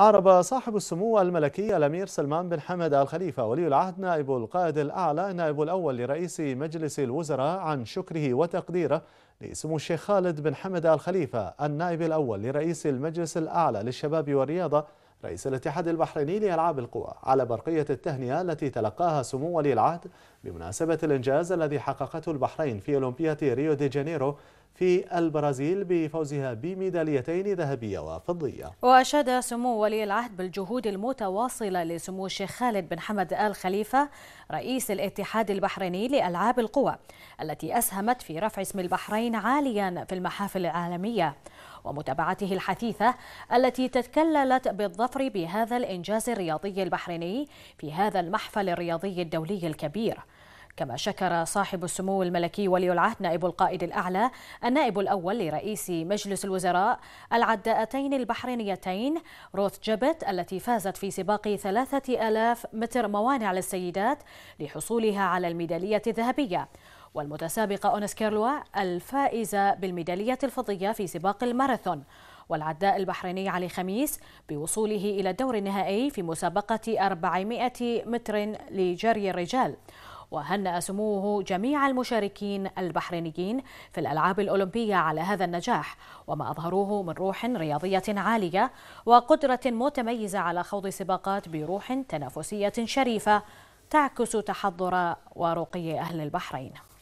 أعرب صاحب السمو الملكي الأمير سلمان بن حمد الخليفة ولي العهد نائب القائد الأعلى نائب الأول لرئيس مجلس الوزراء عن شكره وتقديره لسمو الشيخ خالد بن حمد الخليفة النائب الأول لرئيس المجلس الأعلى للشباب والرياضة رئيس الاتحاد البحريني لألعاب القوى على برقية التهنئة التي تلقاها سمو ولي العهد بمناسبة الإنجاز الذي حققته البحرين في أولمبياد ريو دي جانيرو في البرازيل بفوزها بميداليتين ذهبية وفضية وأشاد سمو ولي العهد بالجهود المتواصلة لسمو الشيخ خالد بن حمد آل خليفة رئيس الاتحاد البحريني لألعاب القوى التي أسهمت في رفع اسم البحرين عاليا في المحافل العالمية ومتابعته الحثيثة التي تكللت بالظفر بهذا الإنجاز الرياضي البحريني في هذا المحفل الرياضي الدولي الكبير كما شكر صاحب السمو الملكي ولي العهد نائب القائد الأعلى النائب الأول لرئيس مجلس الوزراء العداءتين البحرينيتين روث جبت التي فازت في سباق 3000 متر موانع للسيدات لحصولها على الميدالية الذهبية والمتسابقة أونس كيرلوا الفائزة بالميدالية الفضية في سباق الماراثون والعداء البحريني علي خميس بوصوله إلى الدور النهائي في مسابقة 400 متر لجري الرجال وهنأ سموه جميع المشاركين البحرينيين في الألعاب الأولمبية على هذا النجاح وما أظهروه من روح رياضية عالية وقدرة متميزة على خوض سباقات بروح تنافسية شريفة تعكس تحضر ورقي أهل البحرين